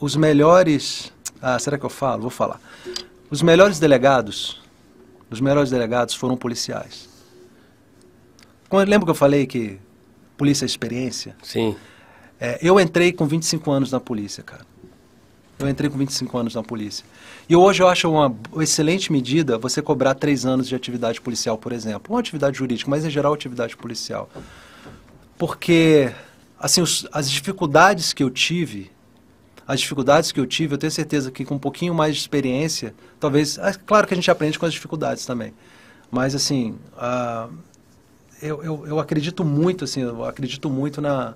os melhores. Ah, será que eu falo? Vou falar. Os melhores delegados, os melhores delegados foram policiais. Lembra que eu falei que polícia é experiência? Sim. É, eu entrei com 25 anos na polícia, cara. Eu entrei com 25 anos na polícia. E hoje eu acho uma excelente medida você cobrar três anos de atividade policial, por exemplo. uma atividade jurídica, mas em geral atividade policial. Porque, assim, os, as dificuldades que eu tive as dificuldades que eu tive, eu tenho certeza que com um pouquinho mais de experiência, talvez. É claro que a gente aprende com as dificuldades também. Mas, assim, uh, eu, eu, eu, acredito muito, assim, eu acredito muito na,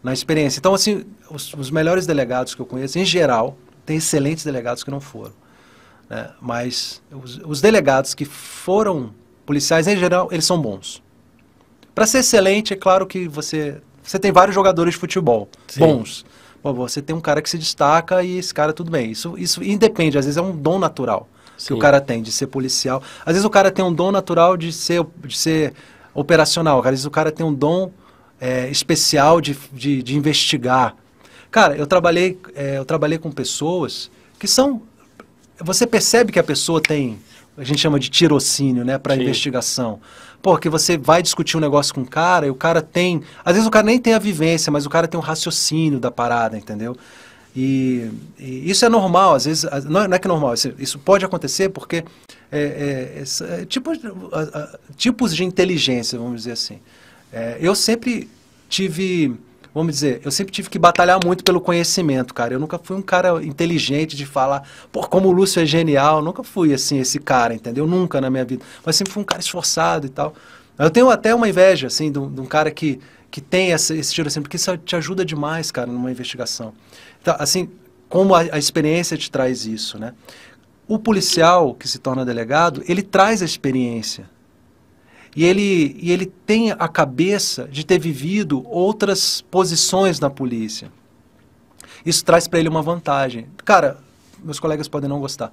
na experiência. Então, assim, os, os melhores delegados que eu conheço, em geral, tem excelentes delegados que não foram. Né? Mas os, os delegados que foram policiais, em geral, eles são bons. Para ser excelente, é claro que você, você tem vários jogadores de futebol Sim. bons. Pô, você tem um cara que se destaca e esse cara tudo bem. Isso, isso independe, às vezes é um dom natural Sim. que o cara tem de ser policial. Às vezes o cara tem um dom natural de ser, de ser operacional, às vezes o cara tem um dom é, especial de, de, de, investigar. Cara, eu trabalhei, é, eu trabalhei com pessoas que são. Você percebe que a pessoa tem a gente chama de tirocínio, né, para investigação. Porque você vai discutir um negócio com o cara e o cara tem, às vezes o cara nem tem a vivência, mas o cara tem um raciocínio da parada, entendeu? E, e isso é normal, às vezes, é, não é que é normal, isso, pode acontecer porque é, é, é, tipos, tipos de inteligência, vamos dizer assim. É, eu sempre tive vamos dizer, eu sempre tive que batalhar muito pelo conhecimento, cara. Eu nunca fui um cara inteligente de falar, pô, como o Lúcio é genial. Eu nunca fui assim, esse cara, entendeu? Nunca na minha vida. Mas sempre fui um cara esforçado e tal. Eu tenho até uma inveja, assim, de um, de um cara que, que tem esse tiro assim, porque isso te ajuda demais, cara, numa investigação. Então, assim, como a, a experiência te traz isso, né? O policial que se torna delegado, ele traz a experiência e ele, e ele tem a cabeça de ter vivido outras posições na polícia. Isso traz para ele uma vantagem. Cara, meus colegas podem não gostar,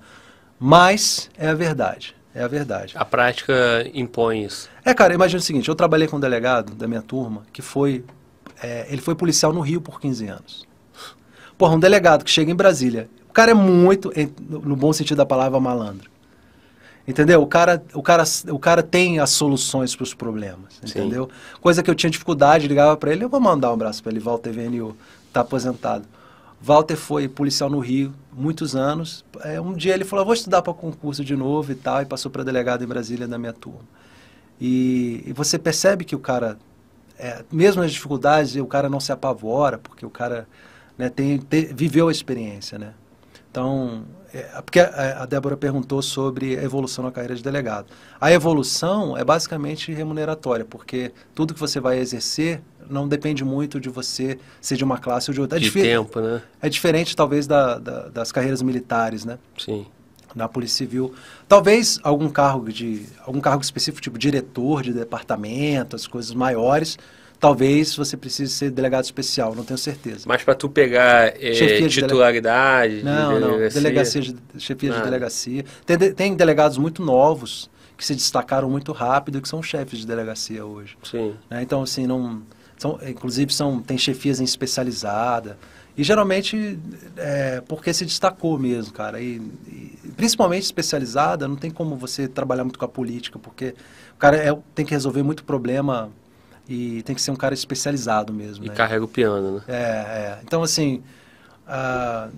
mas é a verdade. É a verdade. A prática impõe isso. É, cara, imagina o seguinte: eu trabalhei com um delegado da minha turma que foi. É, ele foi policial no Rio por 15 anos. Porra, um delegado que chega em Brasília. O cara é muito, no bom sentido da palavra, malandro. Entendeu? O cara, o cara, o cara tem as soluções para os problemas, Sim. entendeu? Coisa que eu tinha dificuldade, ligava para ele, eu vou mandar um abraço para ele, Walter VNU, tá aposentado. Walter foi policial no Rio muitos anos. É, um dia ele falou, vou estudar para concurso de novo e tal, e passou para delegado em Brasília na minha turma. E, e você percebe que o cara, é, mesmo nas dificuldades, o cara não se apavora, porque o cara né, tem, tem, viveu a experiência, né? Então, é, porque a, é, a, Débora perguntou sobre a evolução na carreira de delegado. A evolução é basicamente remuneratória, porque tudo que você vai exercer não depende muito de você ser de uma classe ou de outra. É de tempo, né? É diferente, talvez, da, da, das carreiras militares, né? Sim. Na Polícia Civil. Talvez algum cargo de algum cargo específico, tipo diretor de departamento, as coisas maiores talvez você precise ser delegado especial, não tenho certeza. Mas para tu pegar é, chefia de titularidade? não, de não, delegacia de, chefia Nada. de delegacia. Tem, de, tem delegados muito novos que se destacaram muito rápido, que são chefes de delegacia hoje. Sim. Né? Então, assim, não... São, inclusive, são, tem chefias em especializada. E geralmente é porque se destacou mesmo, cara. E, e, principalmente especializada, não tem como você trabalhar muito com a política, porque o cara é, tem que resolver muito problema e tem que ser um cara especializado mesmo. E né? carrega o piano, né? É, é. Então, assim, a,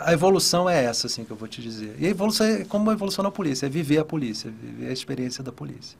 a, evolução é essa, assim, que eu vou te dizer. E a evolução é como evolução na polícia, é viver a polícia, é viver a experiência da polícia.